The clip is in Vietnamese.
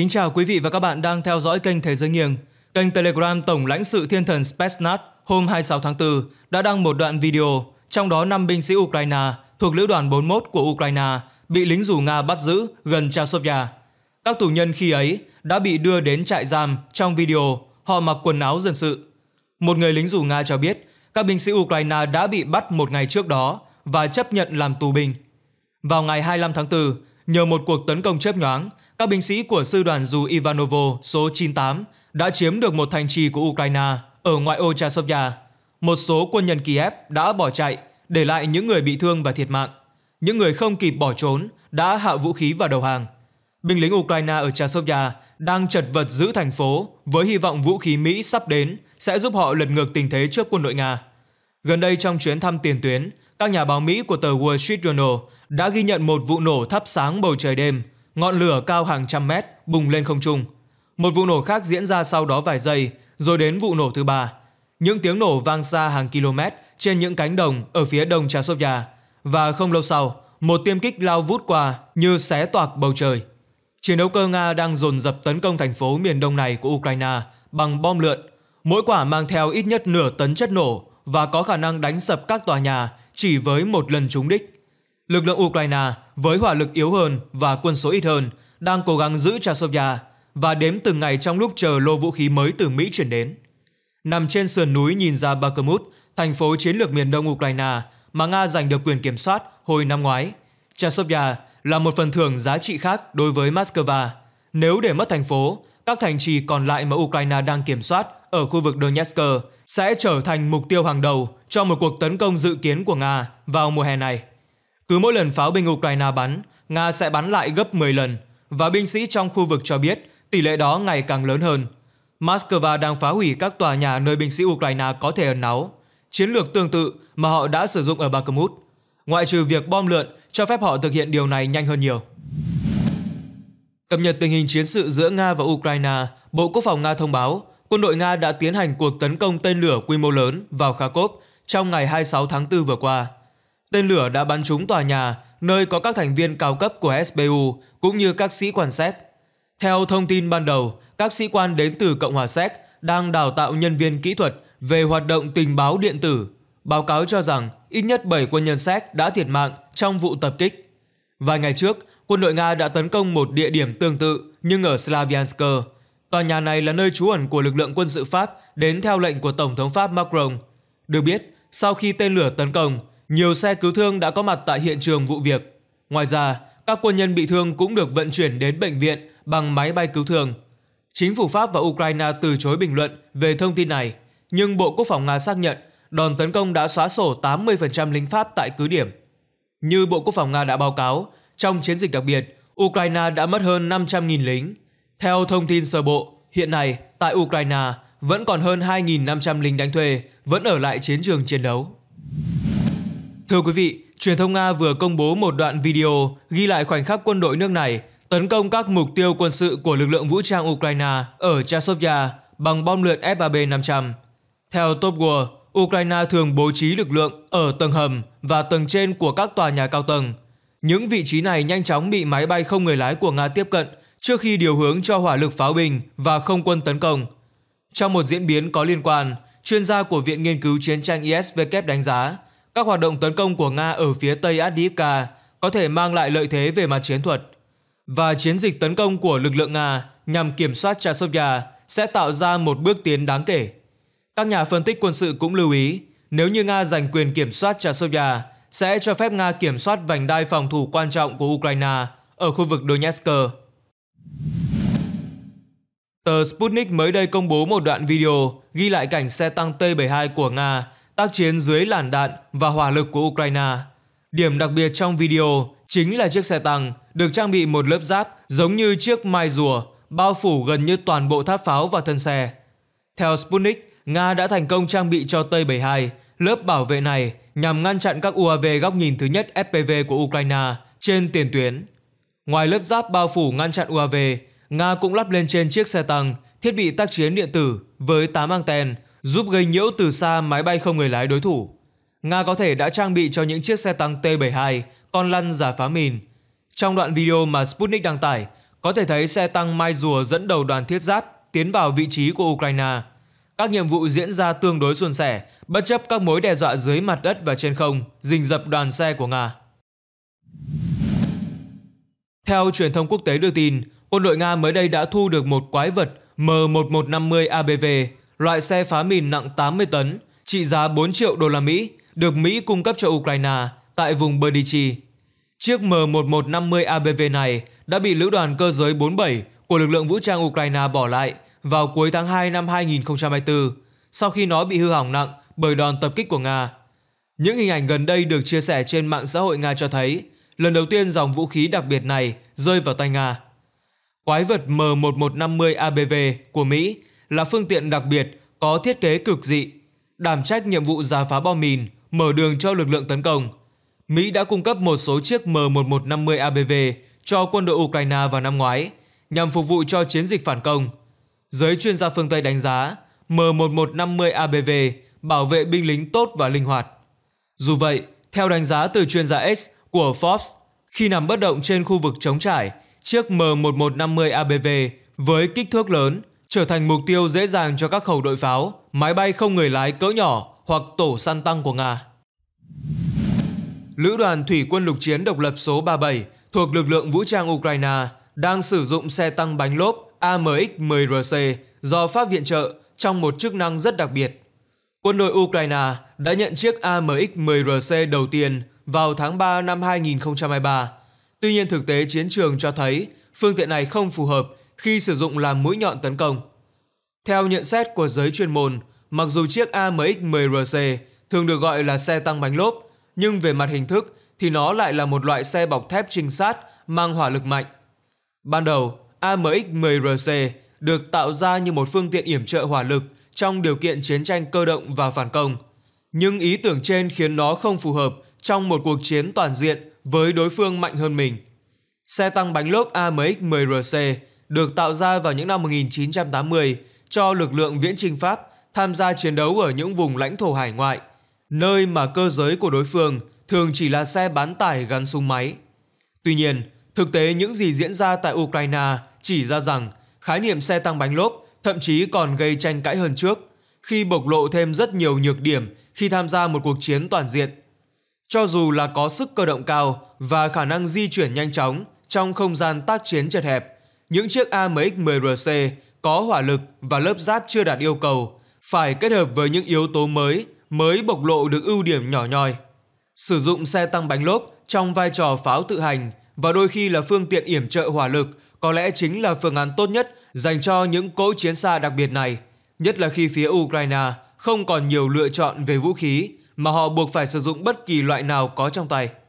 Kính chào quý vị và các bạn đang theo dõi kênh Thế giới nghiêng. Kênh Telegram Tổng lãnh sự Thiên thần Spetsnaz hôm 26 tháng 4 đã đăng một đoạn video, trong đó 5 binh sĩ Ukraine thuộc lữ đoàn 41 của Ukraine bị lính dù Nga bắt giữ gần Chasovia. Các tù nhân khi ấy đã bị đưa đến trại giam trong video, họ mặc quần áo dân sự. Một người lính dù Nga cho biết các binh sĩ Ukraine đã bị bắt một ngày trước đó và chấp nhận làm tù binh. Vào ngày 25 tháng 4, nhờ một cuộc tấn công chớp nhoáng, các binh sĩ của sư đoàn dù Ivanovo số 98 đã chiếm được một thành trì của Ukraine ở ngoại ô Chasovia. Một số quân nhân Kiev đã bỏ chạy, để lại những người bị thương và thiệt mạng. Những người không kịp bỏ trốn đã hạ vũ khí và đầu hàng. Binh lính Ukraine ở Chasovia đang chật vật giữ thành phố với hy vọng vũ khí Mỹ sắp đến sẽ giúp họ lật ngược tình thế trước quân đội Nga. Gần đây trong chuyến thăm tiền tuyến, các nhà báo Mỹ của tờ Wall Street Journal đã ghi nhận một vụ nổ thắp sáng bầu trời đêm Ngọn lửa cao hàng trăm mét bùng lên không trung. Một vụ nổ khác diễn ra sau đó vài giây, rồi đến vụ nổ thứ ba. Những tiếng nổ vang xa hàng km trên những cánh đồng ở phía đông Chasovia. Và không lâu sau, một tiêm kích lao vút qua như xé toạc bầu trời. Chiến đấu cơ Nga đang dồn dập tấn công thành phố miền đông này của Ukraine bằng bom lượn. Mỗi quả mang theo ít nhất nửa tấn chất nổ và có khả năng đánh sập các tòa nhà chỉ với một lần trúng đích. Lực lượng Ukraine với hỏa lực yếu hơn và quân số ít hơn, đang cố gắng giữ Chasovia và đếm từng ngày trong lúc chờ lô vũ khí mới từ Mỹ chuyển đến. Nằm trên sườn núi nhìn ra Bakhmut, thành phố chiến lược miền đông Ukraine mà Nga giành được quyền kiểm soát hồi năm ngoái. Chasovia là một phần thưởng giá trị khác đối với Moscow. Nếu để mất thành phố, các thành trì còn lại mà Ukraine đang kiểm soát ở khu vực Donetsk sẽ trở thành mục tiêu hàng đầu cho một cuộc tấn công dự kiến của Nga vào mùa hè này. Cứ mỗi lần pháo binh Ukraine bắn, Nga sẽ bắn lại gấp 10 lần và binh sĩ trong khu vực cho biết tỷ lệ đó ngày càng lớn hơn. Moscow đang phá hủy các tòa nhà nơi binh sĩ Ukraine có thể ẩn náu, chiến lược tương tự mà họ đã sử dụng ở Bakhmut, ngoại trừ việc bom lượn cho phép họ thực hiện điều này nhanh hơn nhiều. Cập nhật tình hình chiến sự giữa Nga và Ukraine, Bộ Quốc phòng Nga thông báo quân đội Nga đã tiến hành cuộc tấn công tên lửa quy mô lớn vào Kharkov trong ngày 26 tháng 4 vừa qua. Tên lửa đã bắn trúng tòa nhà nơi có các thành viên cao cấp của SBU cũng như các sĩ quan Séc. Theo thông tin ban đầu, các sĩ quan đến từ Cộng hòa Séc đang đào tạo nhân viên kỹ thuật về hoạt động tình báo điện tử. Báo cáo cho rằng ít nhất 7 quân nhân Séc đã thiệt mạng trong vụ tập kích. Vài ngày trước, quân đội Nga đã tấn công một địa điểm tương tự nhưng ở Slaviansk. Tòa nhà này là nơi trú ẩn của lực lượng quân sự Pháp đến theo lệnh của Tổng thống Pháp Macron. Được biết, sau khi tên lửa tấn công, nhiều xe cứu thương đã có mặt tại hiện trường vụ việc. Ngoài ra, các quân nhân bị thương cũng được vận chuyển đến bệnh viện bằng máy bay cứu thương. Chính phủ Pháp và Ukraine từ chối bình luận về thông tin này, nhưng Bộ Quốc phòng Nga xác nhận đòn tấn công đã xóa sổ 80% lính Pháp tại cứ điểm. Như Bộ Quốc phòng Nga đã báo cáo, trong chiến dịch đặc biệt, Ukraine đã mất hơn 500.000 lính. Theo thông tin sơ bộ, hiện nay tại Ukraine vẫn còn hơn 2.500 lính đánh thuê vẫn ở lại chiến trường chiến đấu. Thưa quý vị, truyền thông Nga vừa công bố một đoạn video ghi lại khoảnh khắc quân đội nước này tấn công các mục tiêu quân sự của lực lượng vũ trang Ukraine ở Chasovia bằng bom lượn FAB-500. Theo Top War, Ukraine thường bố trí lực lượng ở tầng hầm và tầng trên của các tòa nhà cao tầng. Những vị trí này nhanh chóng bị máy bay không người lái của Nga tiếp cận trước khi điều hướng cho hỏa lực pháo bình và không quân tấn công. Trong một diễn biến có liên quan, chuyên gia của Viện Nghiên cứu Chiến tranh ISW đánh giá các hoạt động tấn công của Nga ở phía Tây Adivka có thể mang lại lợi thế về mặt chiến thuật. Và chiến dịch tấn công của lực lượng Nga nhằm kiểm soát Chasovia sẽ tạo ra một bước tiến đáng kể. Các nhà phân tích quân sự cũng lưu ý, nếu như Nga giành quyền kiểm soát Chasovia, sẽ cho phép Nga kiểm soát vành đai phòng thủ quan trọng của Ukraine ở khu vực Donetsk. Tờ Sputnik mới đây công bố một đoạn video ghi lại cảnh xe tăng T-72 của Nga tác chiến dưới làn đạn và hỏa lực của Ukraine. Điểm đặc biệt trong video chính là chiếc xe tăng được trang bị một lớp giáp giống như chiếc mai rùa bao phủ gần như toàn bộ tháp pháo và thân xe. Theo Sputnik, Nga đã thành công trang bị cho T-72 lớp bảo vệ này nhằm ngăn chặn các UAV góc nhìn thứ nhất FPV của Ukraine trên tiền tuyến. Ngoài lớp giáp bao phủ ngăn chặn UAV, Nga cũng lắp lên trên chiếc xe tăng thiết bị tác chiến điện tử với 8 anten giúp gây nhiễu từ xa máy bay không người lái đối thủ. Nga có thể đã trang bị cho những chiếc xe tăng T-72 con lăn giả phá mìn. Trong đoạn video mà Sputnik đăng tải, có thể thấy xe tăng Mai Rùa dẫn đầu đoàn thiết giáp tiến vào vị trí của Ukraine. Các nhiệm vụ diễn ra tương đối suôn sẻ, bất chấp các mối đe dọa dưới mặt đất và trên không, rình dập đoàn xe của Nga. Theo truyền thông quốc tế đưa tin, quân đội Nga mới đây đã thu được một quái vật M1150 ABV loại xe phá mìn nặng 80 tấn, trị giá 4 triệu đô la Mỹ, được Mỹ cung cấp cho Ukraine tại vùng Berdichi. Chiếc M1150 ABV này đã bị lữ đoàn cơ giới 47 của lực lượng vũ trang Ukraine bỏ lại vào cuối tháng 2 năm 2024 sau khi nó bị hư hỏng nặng bởi đòn tập kích của Nga. Những hình ảnh gần đây được chia sẻ trên mạng xã hội Nga cho thấy lần đầu tiên dòng vũ khí đặc biệt này rơi vào tay Nga. Quái vật M1150 ABV của Mỹ là phương tiện đặc biệt có thiết kế cực dị, đảm trách nhiệm vụ giả phá bom mìn, mở đường cho lực lượng tấn công. Mỹ đã cung cấp một số chiếc M1150 ABV cho quân đội Ukraine vào năm ngoái nhằm phục vụ cho chiến dịch phản công. Giới chuyên gia phương Tây đánh giá M1150 ABV bảo vệ binh lính tốt và linh hoạt. Dù vậy, theo đánh giá từ chuyên gia X của Forbes, khi nằm bất động trên khu vực trống trải, chiếc M1150 ABV với kích thước lớn trở thành mục tiêu dễ dàng cho các khẩu đội pháo, máy bay không người lái cỡ nhỏ hoặc tổ săn tăng của Nga. Lữ đoàn Thủy quân lục chiến độc lập số 37 thuộc lực lượng vũ trang Ukraine đang sử dụng xe tăng bánh lốp AMX-10RC do Pháp viện trợ trong một chức năng rất đặc biệt. Quân đội Ukraine đã nhận chiếc AMX-10RC đầu tiên vào tháng 3 năm 2023. Tuy nhiên thực tế chiến trường cho thấy phương tiện này không phù hợp khi sử dụng làm mũi nhọn tấn công. Theo nhận xét của giới chuyên môn, mặc dù chiếc AMX-10RC thường được gọi là xe tăng bánh lốp, nhưng về mặt hình thức thì nó lại là một loại xe bọc thép trinh sát mang hỏa lực mạnh. Ban đầu, AMX-10RC được tạo ra như một phương tiện yểm trợ hỏa lực trong điều kiện chiến tranh cơ động và phản công. Nhưng ý tưởng trên khiến nó không phù hợp trong một cuộc chiến toàn diện với đối phương mạnh hơn mình. Xe tăng bánh lốp AMX-10RC được tạo ra vào những năm 1980 cho lực lượng viễn trinh Pháp tham gia chiến đấu ở những vùng lãnh thổ hải ngoại, nơi mà cơ giới của đối phương thường chỉ là xe bán tải gắn súng máy. Tuy nhiên, thực tế những gì diễn ra tại Ukraine chỉ ra rằng khái niệm xe tăng bánh lốp thậm chí còn gây tranh cãi hơn trước khi bộc lộ thêm rất nhiều nhược điểm khi tham gia một cuộc chiến toàn diện. Cho dù là có sức cơ động cao và khả năng di chuyển nhanh chóng trong không gian tác chiến chật hẹp, những chiếc AMX-10RC có hỏa lực và lớp giáp chưa đạt yêu cầu phải kết hợp với những yếu tố mới mới bộc lộ được ưu điểm nhỏ nhoi. Sử dụng xe tăng bánh lốp trong vai trò pháo tự hành và đôi khi là phương tiện yểm trợ hỏa lực có lẽ chính là phương án tốt nhất dành cho những cỗ chiến xa đặc biệt này, nhất là khi phía Ukraine không còn nhiều lựa chọn về vũ khí mà họ buộc phải sử dụng bất kỳ loại nào có trong tay.